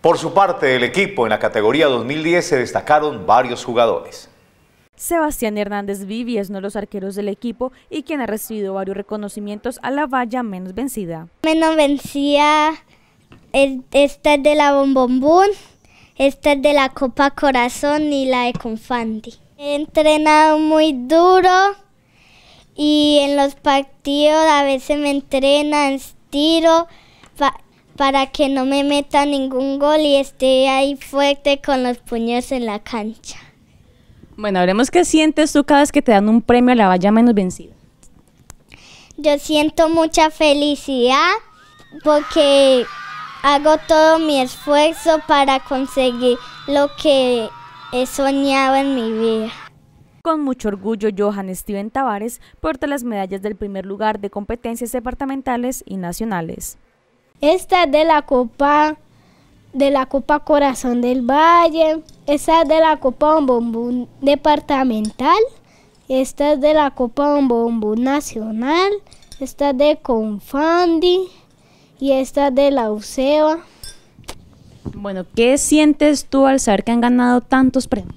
Por su parte, el equipo en la categoría 2010 se destacaron varios jugadores. Sebastián Hernández Vivi es uno de los arqueros del equipo y quien ha recibido varios reconocimientos a la valla menos vencida. Menos vencida, esta es de la Bombombón, esta es de la Copa Corazón y la de Confanti. He entrenado muy duro y en los partidos a veces me entrenan, tiro, para que no me meta ningún gol y esté ahí fuerte con los puños en la cancha. Bueno, hablemos qué sientes tú cada vez que te dan un premio a la valla menos vencida. Yo siento mucha felicidad porque hago todo mi esfuerzo para conseguir lo que he soñado en mi vida. Con mucho orgullo, Johan Steven Tavares porta las medallas del primer lugar de competencias departamentales y nacionales. Esta de la copa de la Copa Corazón del Valle, esta es de la Copa Bombón Departamental, esta es de la Copa Bombón Nacional, esta es de Confandi y esta es de la UCEBA. Bueno, ¿qué sientes tú al saber que han ganado tantos premios?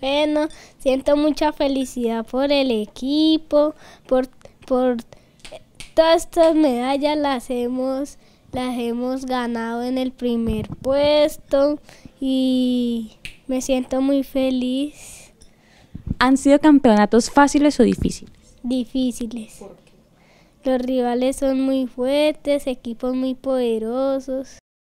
Bueno, siento mucha felicidad por el equipo, por, por todas estas medallas las hemos, las hemos ganado en el primer puesto y me siento muy feliz. ¿Han sido campeonatos fáciles o difíciles? Difíciles. Los rivales son muy fuertes, equipos muy poderosos.